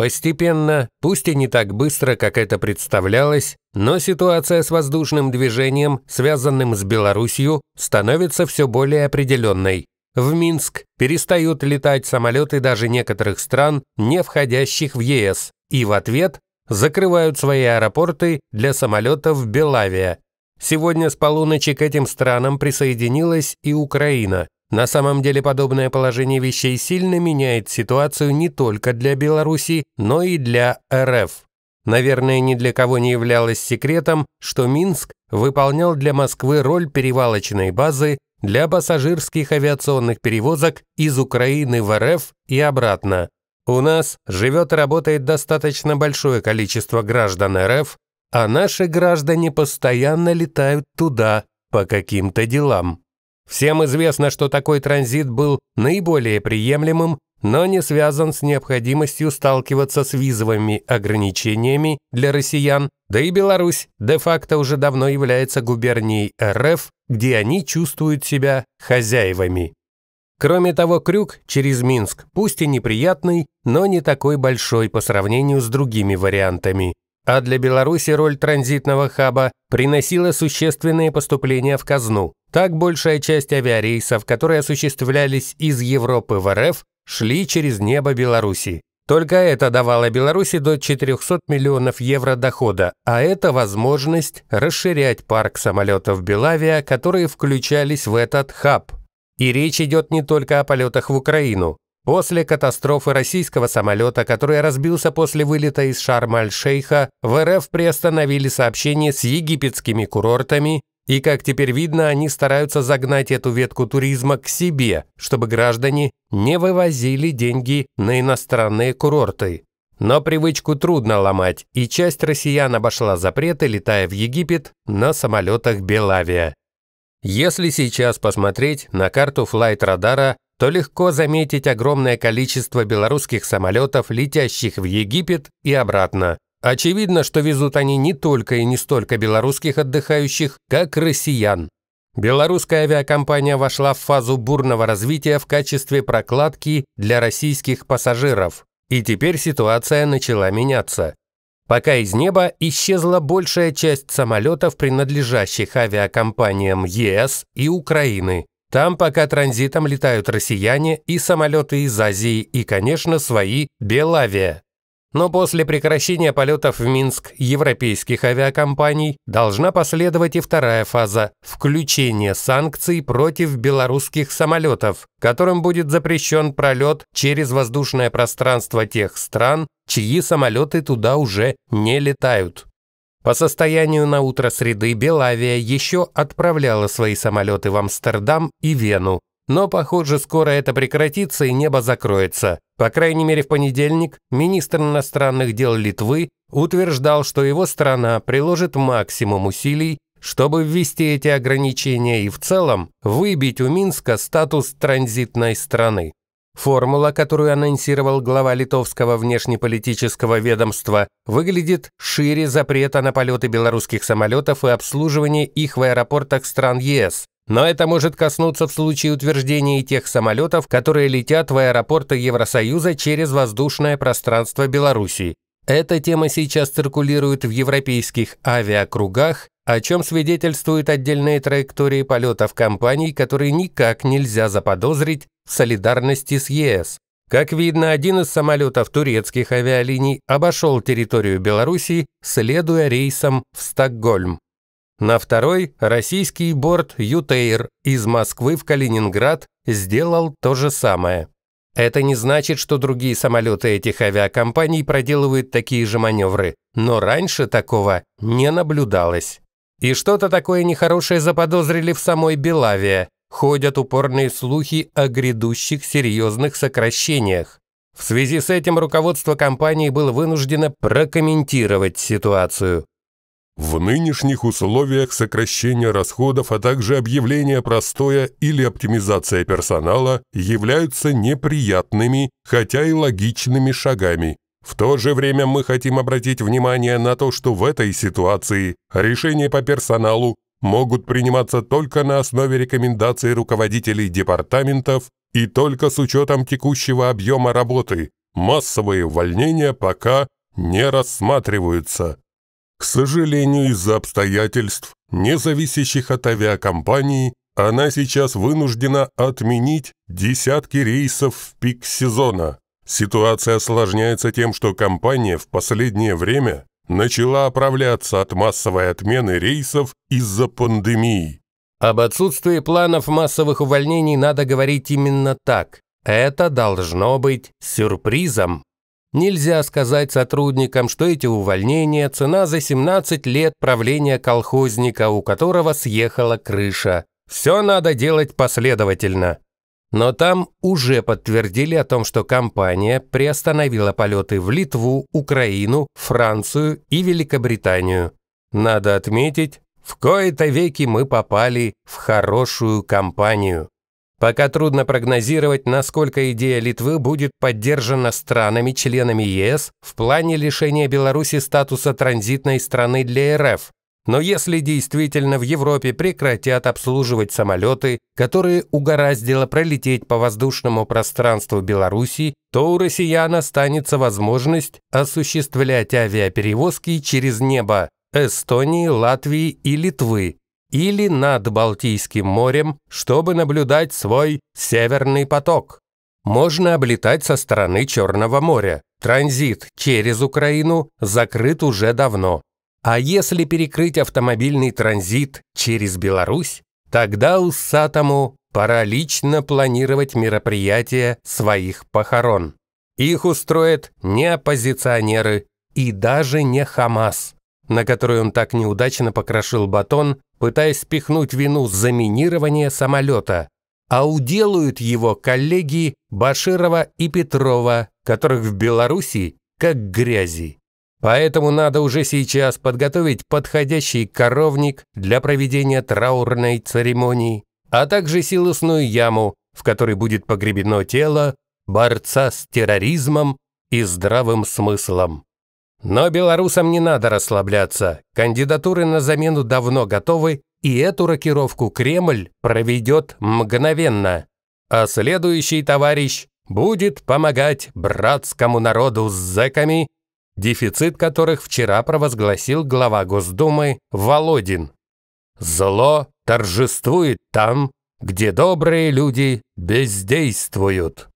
Постепенно, пусть и не так быстро, как это представлялось, но ситуация с воздушным движением, связанным с Белоруссией, становится все более определенной. В Минск перестают летать самолеты даже некоторых стран, не входящих в ЕС, и в ответ закрывают свои аэропорты для самолетов Белавия. Сегодня с полуночи к этим странам присоединилась и Украина. На самом деле подобное положение вещей сильно меняет ситуацию не только для Беларуси, но и для РФ. Наверное, ни для кого не являлось секретом, что Минск выполнял для Москвы роль перевалочной базы для пассажирских авиационных перевозок из Украины в РФ и обратно. У нас живет и работает достаточно большое количество граждан РФ, а наши граждане постоянно летают туда по каким-то делам. Всем известно, что такой транзит был наиболее приемлемым, но не связан с необходимостью сталкиваться с визовыми ограничениями для россиян, да и Беларусь де-факто уже давно является губернией РФ, где они чувствуют себя хозяевами. Кроме того, крюк через Минск, пусть и неприятный, но не такой большой по сравнению с другими вариантами а для Беларуси роль транзитного хаба приносила существенные поступления в казну. Так большая часть авиарейсов, которые осуществлялись из Европы в РФ, шли через небо Беларуси. Только это давало Беларуси до 400 миллионов евро дохода, а это возможность расширять парк самолетов Белавия, которые включались в этот хаб. И речь идет не только о полетах в Украину. После катастрофы российского самолета, который разбился после вылета из Шарм-аль-Шейха, в РФ приостановили сообщения с египетскими курортами, и, как теперь видно, они стараются загнать эту ветку туризма к себе, чтобы граждане не вывозили деньги на иностранные курорты. Но привычку трудно ломать, и часть россиян обошла запреты, летая в Египет на самолетах Белавия. Если сейчас посмотреть на карту флайт-радара, то легко заметить огромное количество белорусских самолетов, летящих в Египет и обратно. Очевидно, что везут они не только и не столько белорусских отдыхающих, как россиян. Белорусская авиакомпания вошла в фазу бурного развития в качестве прокладки для российских пассажиров. И теперь ситуация начала меняться. Пока из неба исчезла большая часть самолетов, принадлежащих авиакомпаниям ЕС и Украины. Там пока транзитом летают россияне и самолеты из Азии и, конечно, свои Белавия. Но после прекращения полетов в Минск европейских авиакомпаний должна последовать и вторая фаза – включение санкций против белорусских самолетов, которым будет запрещен пролет через воздушное пространство тех стран, чьи самолеты туда уже не летают. По состоянию на утро среды Белавия еще отправляла свои самолеты в Амстердам и Вену, но, похоже, скоро это прекратится и небо закроется. По крайней мере, в понедельник министр иностранных дел Литвы утверждал, что его страна приложит максимум усилий, чтобы ввести эти ограничения и в целом выбить у Минска статус транзитной страны. Формула, которую анонсировал глава литовского внешнеполитического ведомства, выглядит шире запрета на полеты белорусских самолетов и обслуживание их в аэропортах стран ЕС. Но это может коснуться в случае утверждения и тех самолетов, которые летят в аэропорты Евросоюза через воздушное пространство Беларуси. Эта тема сейчас циркулирует в европейских авиакругах, о чем свидетельствуют отдельные траектории полетов компаний, которые никак нельзя заподозрить в солидарности с ЕС. Как видно, один из самолетов турецких авиалиний обошел территорию Белоруссии, следуя рейсам в Стокгольм. На второй российский борт «Ютейр» из Москвы в Калининград сделал то же самое. Это не значит, что другие самолеты этих авиакомпаний проделывают такие же маневры, но раньше такого не наблюдалось. И что-то такое нехорошее заподозрили в самой Белаве. Ходят упорные слухи о грядущих серьезных сокращениях. В связи с этим руководство компании было вынуждено прокомментировать ситуацию. В нынешних условиях сокращение расходов, а также объявление простоя или оптимизация персонала являются неприятными, хотя и логичными шагами, в то же время мы хотим обратить внимание на то, что в этой ситуации решения по персоналу могут приниматься только на основе рекомендаций руководителей департаментов и только с учетом текущего объема работы. Массовые увольнения пока не рассматриваются. К сожалению, из-за обстоятельств, не зависящих от авиакомпании, она сейчас вынуждена отменить десятки рейсов в пик сезона. Ситуация осложняется тем, что компания в последнее время начала оправляться от массовой отмены рейсов из-за пандемии. Об отсутствии планов массовых увольнений надо говорить именно так. Это должно быть сюрпризом. Нельзя сказать сотрудникам, что эти увольнения – цена за 17 лет правления колхозника, у которого съехала крыша. Все надо делать последовательно. Но там уже подтвердили о том, что компания приостановила полеты в Литву, Украину, Францию и Великобританию. Надо отметить, в кои-то веки мы попали в хорошую компанию. Пока трудно прогнозировать, насколько идея Литвы будет поддержана странами-членами ЕС в плане лишения Беларуси статуса транзитной страны для РФ, но если действительно в Европе прекратят обслуживать самолеты, которые угораздило пролететь по воздушному пространству Беларуси, то у россиян останется возможность осуществлять авиаперевозки через небо Эстонии, Латвии и Литвы или над Балтийским морем, чтобы наблюдать свой «Северный поток». Можно облетать со стороны Черного моря. Транзит через Украину закрыт уже давно. А если перекрыть автомобильный транзит через Беларусь, тогда Усатому пора лично планировать мероприятие своих похорон. Их устроят не оппозиционеры и даже не Хамас, на который он так неудачно покрошил батон, пытаясь спихнуть вину за минирование самолета, а уделают его коллеги Баширова и Петрова, которых в Беларуси как грязи. Поэтому надо уже сейчас подготовить подходящий коровник для проведения траурной церемонии, а также силосную яму, в которой будет погребено тело борца с терроризмом и здравым смыслом. Но белорусам не надо расслабляться. Кандидатуры на замену давно готовы, и эту рокировку Кремль проведет мгновенно. А следующий товарищ будет помогать братскому народу с зэками дефицит которых вчера провозгласил глава Госдумы Володин. «Зло торжествует там, где добрые люди бездействуют».